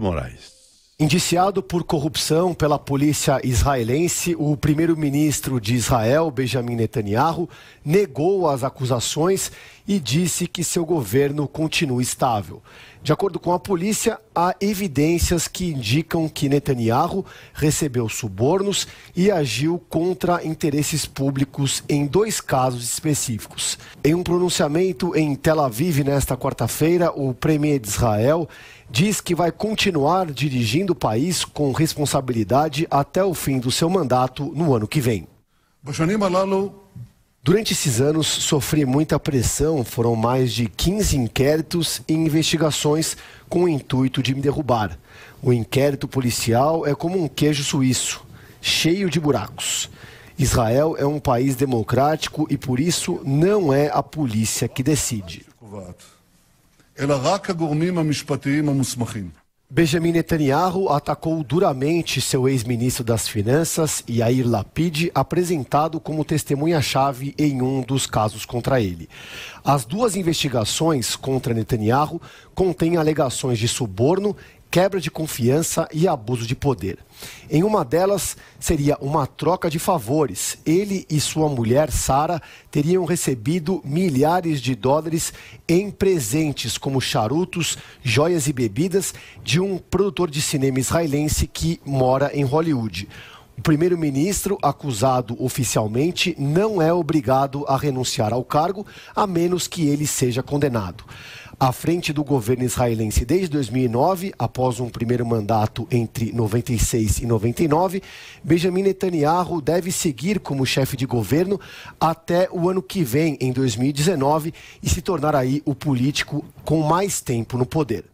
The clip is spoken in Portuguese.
Moraes. Indiciado por corrupção pela polícia israelense, o primeiro-ministro de Israel, Benjamin Netanyahu, negou as acusações e disse que seu governo continua estável. De acordo com a polícia, há evidências que indicam que Netanyahu recebeu subornos e agiu contra interesses públicos em dois casos específicos. Em um pronunciamento em Tel Aviv nesta quarta-feira, o premier de Israel diz que vai continuar dirigindo o país com responsabilidade até o fim do seu mandato no ano que vem. Durante esses anos, sofri muita pressão. Foram mais de 15 inquéritos e investigações com o intuito de me derrubar. O inquérito policial é como um queijo suíço, cheio de buracos. Israel é um país democrático e por isso não é a polícia que decide. Benjamin Netanyahu atacou duramente seu ex-ministro das Finanças, Yair Lapid, apresentado como testemunha-chave em um dos casos contra ele. As duas investigações contra Netanyahu contém alegações de suborno, quebra de confiança e abuso de poder. Em uma delas, seria uma troca de favores. Ele e sua mulher, Sara, teriam recebido milhares de dólares em presentes, como charutos, joias e bebidas, de um produtor de cinema israelense que mora em Hollywood. O primeiro-ministro, acusado oficialmente, não é obrigado a renunciar ao cargo, a menos que ele seja condenado. À frente do governo israelense desde 2009, após um primeiro mandato entre 96 e 99, Benjamin Netanyahu deve seguir como chefe de governo até o ano que vem, em 2019, e se tornar aí o político com mais tempo no poder.